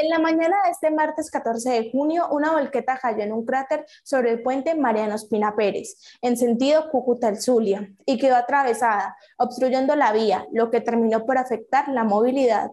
En la mañana de este martes 14 de junio, una volqueta cayó en un cráter sobre el puente Mariano Espina Pérez, en sentido Cúcuta-El Zulia, y quedó atravesada, obstruyendo la vía, lo que terminó por afectar la movilidad.